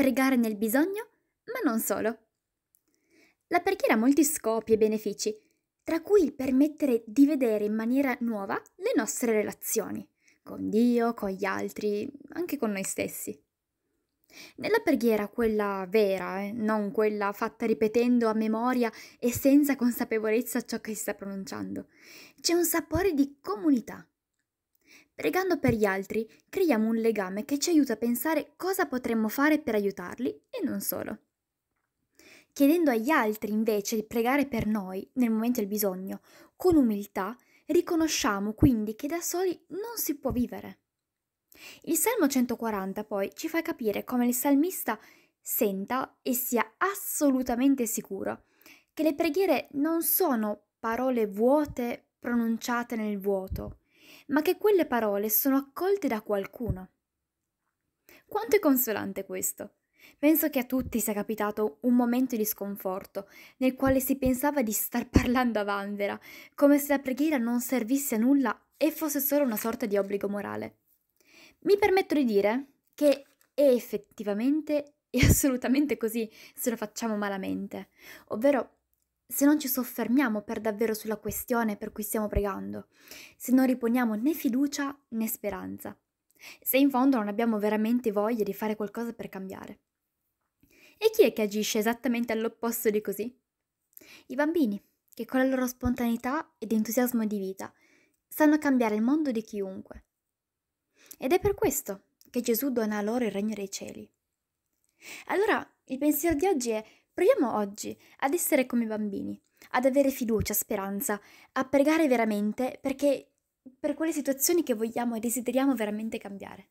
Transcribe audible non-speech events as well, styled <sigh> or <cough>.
pregare nel bisogno, ma non solo. La preghiera ha molti scopi e benefici, tra cui il permettere di vedere in maniera nuova le nostre relazioni, con Dio, con gli altri, anche con noi stessi. Nella preghiera, quella vera, eh, non quella fatta ripetendo a memoria e senza consapevolezza ciò che si sta pronunciando, c'è un sapore di comunità, Pregando per gli altri, creiamo un legame che ci aiuta a pensare cosa potremmo fare per aiutarli e non solo. Chiedendo agli altri invece di pregare per noi nel momento del bisogno, con umiltà, riconosciamo quindi che da soli non si può vivere. Il Salmo 140 poi ci fa capire come il salmista senta e sia assolutamente sicuro che le preghiere non sono parole vuote pronunciate nel vuoto, ma che quelle parole sono accolte da qualcuno. Quanto è consolante questo! Penso che a tutti sia capitato un momento di sconforto, nel quale si pensava di star <laughs> parlando a vanvera, come se la preghiera non servisse a nulla e fosse solo una sorta di obbligo morale. Mi permetto di dire che è effettivamente e assolutamente così se lo facciamo malamente, ovvero se non ci soffermiamo per davvero sulla questione per cui stiamo pregando, se non riponiamo né fiducia né speranza, se in fondo non abbiamo veramente voglia di fare qualcosa per cambiare. E chi è che agisce esattamente all'opposto di così? I bambini, che con la loro spontaneità ed entusiasmo di vita sanno cambiare il mondo di chiunque. Ed è per questo che Gesù dona a loro il regno dei cieli. Allora, il pensiero di oggi è Proviamo oggi ad essere come bambini, ad avere fiducia, speranza, a pregare veramente perché per quelle situazioni che vogliamo e desideriamo veramente cambiare.